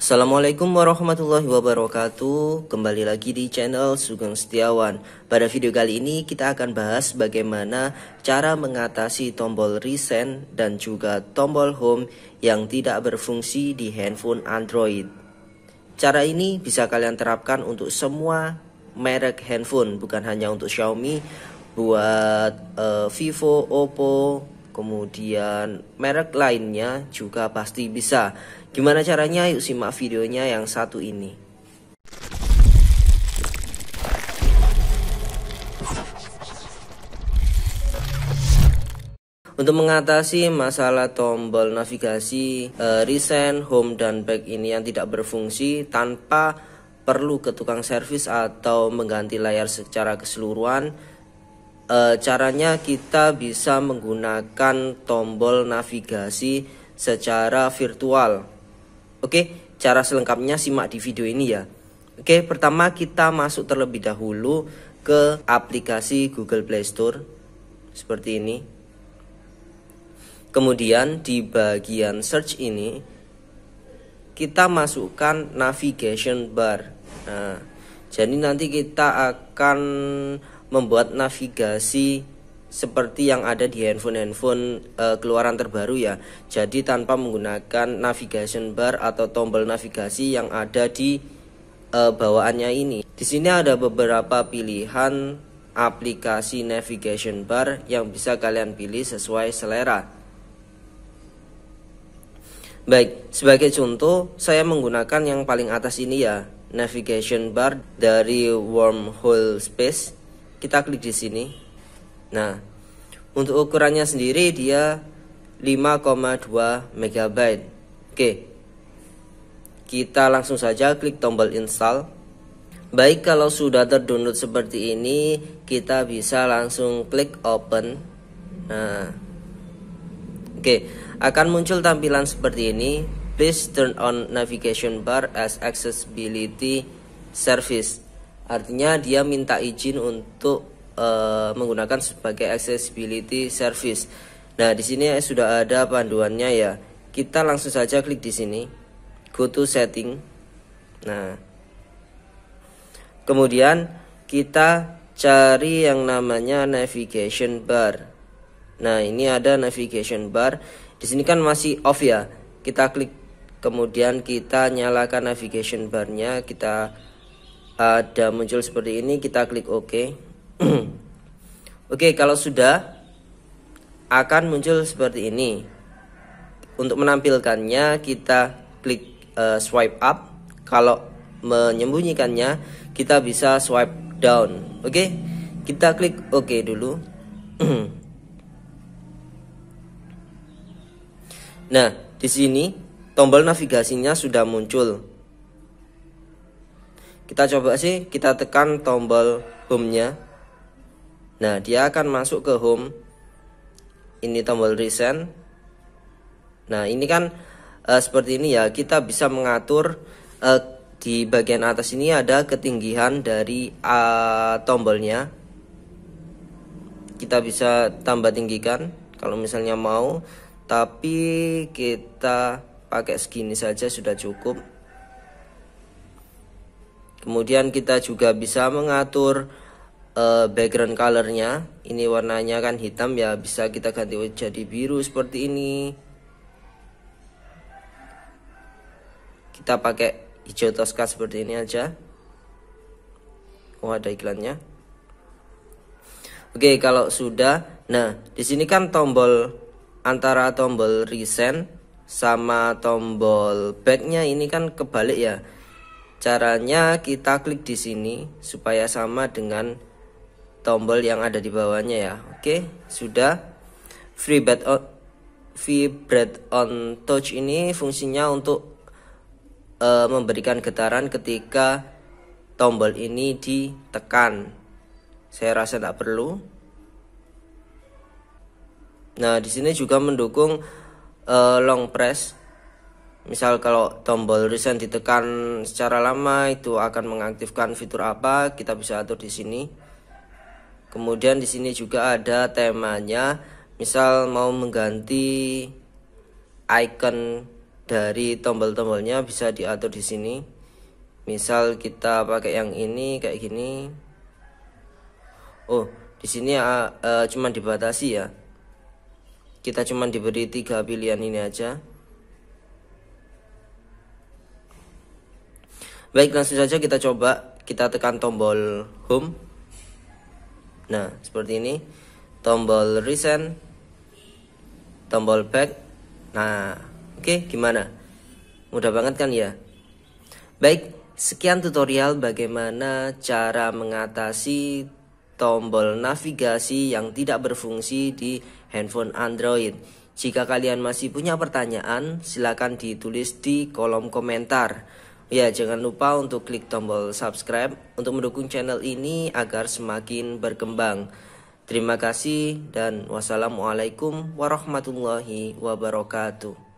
Assalamualaikum warahmatullahi wabarakatuh Kembali lagi di channel Sugeng Setiawan Pada video kali ini kita akan bahas bagaimana cara mengatasi tombol recent dan juga tombol home yang tidak berfungsi di handphone Android Cara ini bisa kalian terapkan untuk semua merek handphone bukan hanya untuk Xiaomi buat uh, Vivo, Oppo, kemudian merek lainnya juga pasti bisa Gimana caranya? Yuk simak videonya yang satu ini. Untuk mengatasi masalah tombol navigasi, uh, eh, resend, home, dan back ini yang tidak berfungsi tanpa perlu ke tukang servis atau mengganti layar secara keseluruhan, e, caranya kita bisa menggunakan tombol navigasi secara virtual. Oke, cara selengkapnya simak di video ini ya. Oke, pertama kita masuk terlebih dahulu ke aplikasi Google Play Store seperti ini. Kemudian di bagian search ini kita masukkan navigation bar. Nah, jadi nanti kita akan membuat navigasi seperti yang ada di handphone-handphone uh, keluaran terbaru ya. Jadi tanpa menggunakan navigation bar atau tombol navigasi yang ada di uh, bawaannya ini. Di sini ada beberapa pilihan aplikasi navigation bar yang bisa kalian pilih sesuai selera. Baik, sebagai contoh saya menggunakan yang paling atas ini ya, navigation bar dari Wormhole Space. Kita klik di sini. Nah, untuk ukurannya sendiri dia 5,2 MB. Oke. Kita langsung saja klik tombol install. Baik kalau sudah terdownload seperti ini, kita bisa langsung klik open. Nah. Oke, akan muncul tampilan seperti ini. Please turn on navigation bar as accessibility service. Artinya dia minta izin untuk Eh, menggunakan sebagai accessibility service. Nah, di sini ya, sudah ada panduannya ya. Kita langsung saja klik di sini. Go to setting. Nah. Kemudian kita cari yang namanya navigation bar. Nah, ini ada navigation bar. Di sini kan masih off ya. Kita klik kemudian kita nyalakan navigation bar-nya. kita ada muncul seperti ini kita klik OK Oke, kalau sudah akan muncul seperti ini. Untuk menampilkannya kita klik uh, swipe up. Kalau menyembunyikannya kita bisa swipe down. Oke. Kita klik oke okay dulu. nah, di sini tombol navigasinya sudah muncul. Kita coba sih kita tekan tombol home-nya. Nah, dia akan masuk ke home. Ini tombol recent. Nah, ini kan uh, seperti ini ya. Kita bisa mengatur uh, di bagian atas ini ada ketinggian dari uh, tombolnya. Kita bisa tambah tinggikan kalau misalnya mau, tapi kita pakai segini saja sudah cukup. Kemudian kita juga bisa mengatur uh, background colornya ini warnanya kan hitam ya bisa kita ganti jadi biru seperti ini kita pakai hijau toska seperti ini aja oh ada iklannya oke kalau sudah nah di sini kan tombol antara tombol recent sama tombol backnya ini kan kebalik ya caranya kita klik di sini supaya sama dengan tombol yang ada di bawahnya ya oke okay, sudah free bed on vibrate on touch ini fungsinya untuk uh, memberikan getaran ketika tombol ini ditekan saya rasa tidak perlu nah di sini juga mendukung uh, long press misal kalau tombol recent ditekan secara lama itu akan mengaktifkan fitur apa kita bisa atur di sini Kemudian di sini juga ada temanya, misal mau mengganti icon dari tombol-tombolnya bisa diatur di sini. Misal kita pakai yang ini kayak gini. Oh, di sini uh, uh, cuman dibatasi ya. Kita cuma diberi tiga pilihan ini aja. Baik, langsung saja kita coba kita tekan tombol home. Nah, seperti ini. Tombol resend, tombol back. Nah, oke, okay, gimana? Mudah banget kan ya? Baik, sekian tutorial bagaimana cara mengatasi tombol navigasi yang tidak berfungsi di handphone Android. Jika kalian masih punya pertanyaan, silakan ditulis di kolom komentar. Ya, jangan lupa untuk klik tombol subscribe untuk mendukung channel ini agar semakin berkembang. Terima kasih dan wassalamualaikum warahmatullahi wabarakatuh.